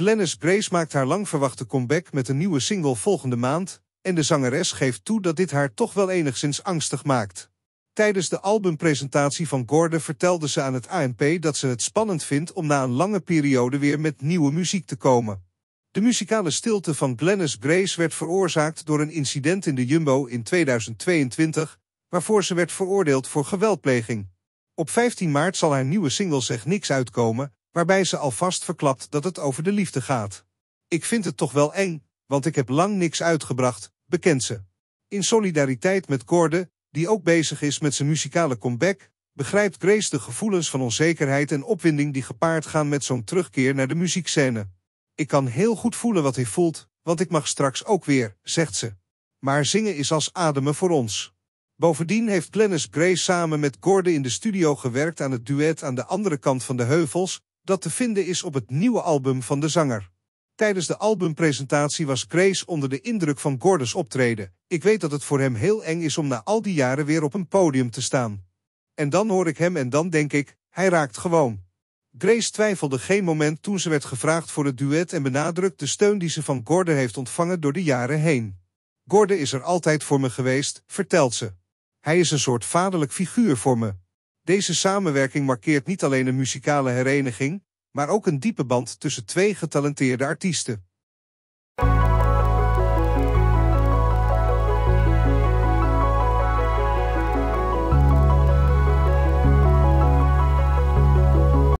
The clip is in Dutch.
Glennis Grace maakt haar lang verwachte comeback met een nieuwe single volgende maand en de zangeres geeft toe dat dit haar toch wel enigszins angstig maakt. Tijdens de albumpresentatie van Gordon vertelde ze aan het ANP dat ze het spannend vindt om na een lange periode weer met nieuwe muziek te komen. De muzikale stilte van Glennis Grace werd veroorzaakt door een incident in de Jumbo in 2022, waarvoor ze werd veroordeeld voor geweldpleging. Op 15 maart zal haar nieuwe single Zeg Niks uitkomen, waarbij ze alvast verklapt dat het over de liefde gaat. Ik vind het toch wel eng, want ik heb lang niks uitgebracht, bekent ze. In solidariteit met Gorde, die ook bezig is met zijn muzikale comeback, begrijpt Grace de gevoelens van onzekerheid en opwinding die gepaard gaan met zo'n terugkeer naar de muziekscène. Ik kan heel goed voelen wat hij voelt, want ik mag straks ook weer, zegt ze. Maar zingen is als ademen voor ons. Bovendien heeft Glennis Grace samen met Gordon in de studio gewerkt aan het duet aan de andere kant van de heuvels, dat te vinden is op het nieuwe album van de zanger. Tijdens de albumpresentatie was Grace onder de indruk van Gordons optreden. Ik weet dat het voor hem heel eng is om na al die jaren weer op een podium te staan. En dan hoor ik hem en dan denk ik, hij raakt gewoon. Grace twijfelde geen moment toen ze werd gevraagd voor het duet en benadrukt de steun die ze van Gordon heeft ontvangen door de jaren heen. Gordon is er altijd voor me geweest, vertelt ze. Hij is een soort vaderlijk figuur voor me. Deze samenwerking markeert niet alleen een muzikale hereniging, maar ook een diepe band tussen twee getalenteerde artiesten.